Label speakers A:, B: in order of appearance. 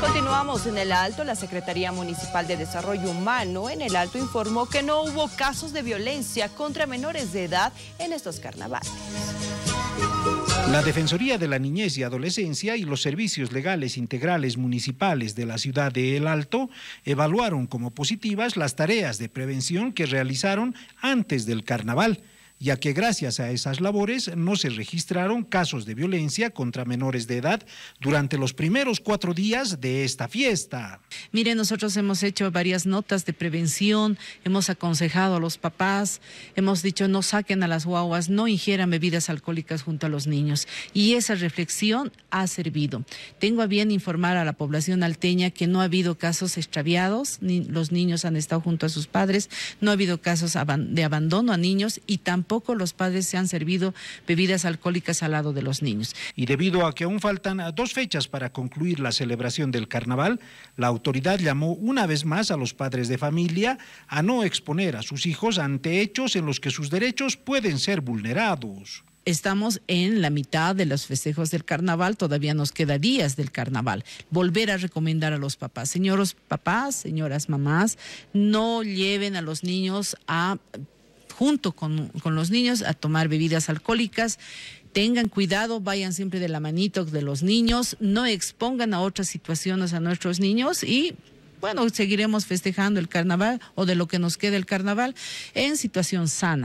A: Continuamos en el Alto. La Secretaría Municipal de Desarrollo Humano en el Alto informó que no hubo casos de violencia contra menores de edad en estos carnavales.
B: La Defensoría de la Niñez y Adolescencia y los servicios legales integrales municipales de la ciudad de El Alto evaluaron como positivas las tareas de prevención que realizaron antes del carnaval ya que gracias a esas labores no se registraron casos de violencia contra menores de edad durante los primeros cuatro días de esta fiesta. Mire, nosotros hemos hecho varias
C: notas de prevención, hemos aconsejado a los papás, hemos dicho no saquen a las guaguas, no ingieran bebidas alcohólicas junto a los niños. Y esa reflexión ha servido. Tengo a bien informar a la población alteña que no ha habido casos extraviados, ni los niños han estado junto a sus padres, no ha habido casos de abandono a niños y tampoco poco los padres se han servido
B: bebidas alcohólicas al lado de los niños. Y debido a que aún faltan ah, dos fechas para concluir la celebración del carnaval, la autoridad llamó una vez más a los padres de familia a no exponer a sus hijos ante hechos en los que sus derechos pueden ser vulnerados
C: estamos en la mitad de los festejos del carnaval, todavía nos queda días del carnaval. Volver a recomendar a los papás, señores papás, señoras mamás, no lleven a los niños a junto con, los niños a tomar bebidas alcohólicas tengan cuidado, vayan siempre de la manito de los niños, no expongan a otras situaciones a nuestros niños y bueno, seguiremos festejando el carnaval o de lo que nos quede el carnaval en situación sana.